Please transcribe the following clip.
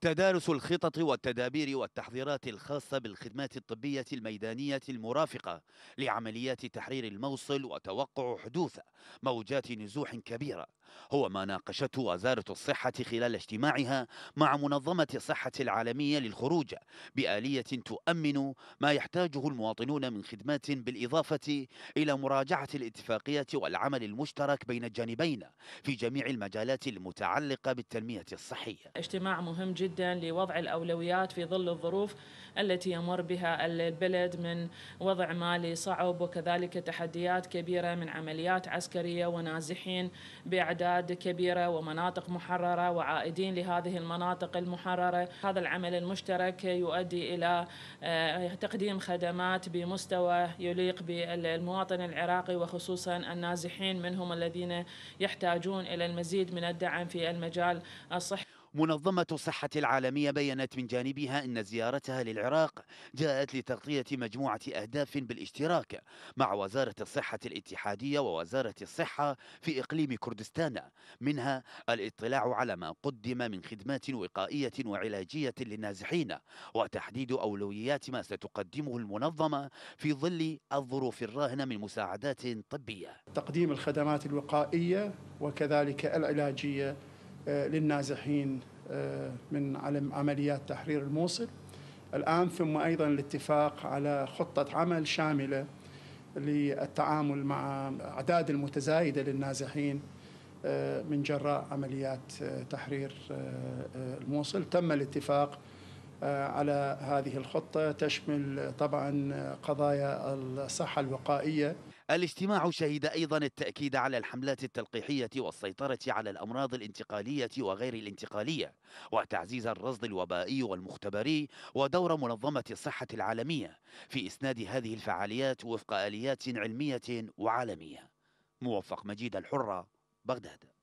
تدارس الخطط والتدابير والتحضيرات الخاصة بالخدمات الطبية الميدانية المرافقة لعمليات تحرير الموصل وتوقع حدوث موجات نزوح كبيرة هو ما ناقشته وزارة الصحة خلال اجتماعها مع منظمة الصحة العالمية للخروج بآلية تؤمن ما يحتاجه المواطنون من خدمات بالإضافة إلى مراجعة الاتفاقية والعمل المشترك بين الجانبين في جميع المجالات المتعلقة بالتنمية الصحية اجتماع مهم جدا لوضع الأولويات في ظل الظروف التي يمر بها البلد من وضع مالي صعب وكذلك تحديات كبيرة من عمليات عسكرية ونازحين بأعداد أعداد كبيرة ومناطق محررة وعائدين لهذه المناطق المحررة هذا العمل المشترك يؤدي إلى آه، تقديم خدمات بمستوى يليق بالمواطن العراقي وخصوصا النازحين منهم الذين يحتاجون إلى المزيد من الدعم في المجال الصحي منظمة الصحة العالمية بيّنت من جانبها أن زيارتها للعراق جاءت لتغطية مجموعة أهداف بالاشتراك مع وزارة الصحة الاتحادية ووزارة الصحة في إقليم كردستان منها الاطلاع على ما قدم من خدمات وقائية وعلاجية للنازحين وتحديد أولويات ما ستقدمه المنظمة في ظل الظروف الراهنة من مساعدات طبية تقديم الخدمات الوقائية وكذلك العلاجية آه، للنازحين آه، من علم عمليات تحرير الموصل الآن ثم أيضا الاتفاق على خطة عمل شاملة للتعامل مع أعداد المتزايدة للنازحين آه، من جراء عمليات تحرير الموصل تم الاتفاق على هذه الخطة تشمل طبعا قضايا الصحة الوقائية الاجتماع شهد أيضا التأكيد على الحملات التلقيحية والسيطرة على الأمراض الانتقالية وغير الانتقالية وتعزيز الرصد الوبائي والمختبري ودور منظمة الصحة العالمية في إسناد هذه الفعاليات وفق آليات علمية وعالمية موفق مجيد الحرة بغداد